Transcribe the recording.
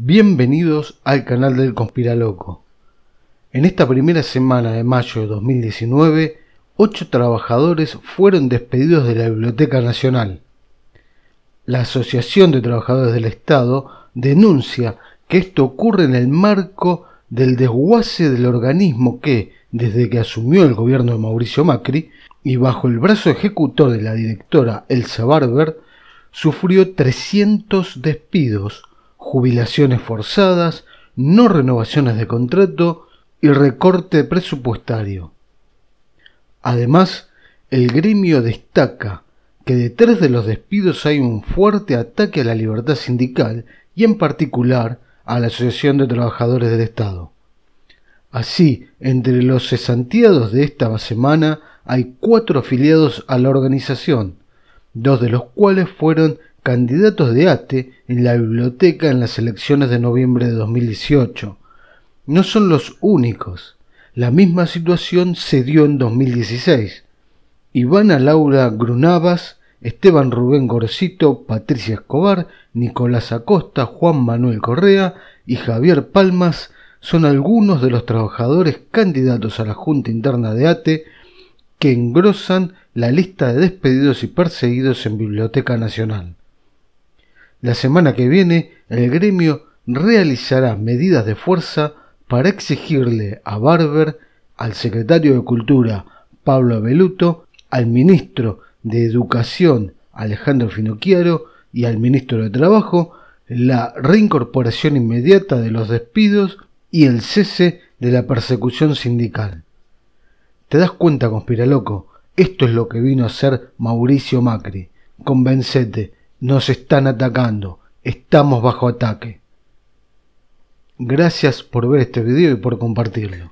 Bienvenidos al canal del Conspiraloco. En esta primera semana de mayo de 2019, ocho trabajadores fueron despedidos de la Biblioteca Nacional. La Asociación de Trabajadores del Estado denuncia que esto ocurre en el marco del desguace del organismo que, desde que asumió el gobierno de Mauricio Macri y bajo el brazo ejecutor de la directora Elsa Barber, sufrió 300 despidos jubilaciones forzadas, no renovaciones de contrato y recorte presupuestario. Además, el gremio destaca que detrás de los despidos hay un fuerte ataque a la libertad sindical y en particular a la Asociación de Trabajadores del Estado. Así, entre los cesanteados de esta semana hay cuatro afiliados a la organización, dos de los cuales fueron candidatos de ATE en la biblioteca en las elecciones de noviembre de 2018. No son los únicos. La misma situación se dio en 2016. Ivana Laura Grunavas, Esteban Rubén Gorcito, Patricia Escobar, Nicolás Acosta, Juan Manuel Correa y Javier Palmas son algunos de los trabajadores candidatos a la Junta Interna de ATE que engrosan la lista de despedidos y perseguidos en Biblioteca Nacional. La semana que viene, el gremio realizará medidas de fuerza para exigirle a Barber, al secretario de Cultura Pablo Abeluto, al ministro de Educación Alejandro Finocchiaro y al ministro de Trabajo la reincorporación inmediata de los despidos y el cese de la persecución sindical. ¿Te das cuenta, conspiraloco? Esto es lo que vino a hacer Mauricio Macri. Convencete, nos están atacando. Estamos bajo ataque. Gracias por ver este video y por compartirlo.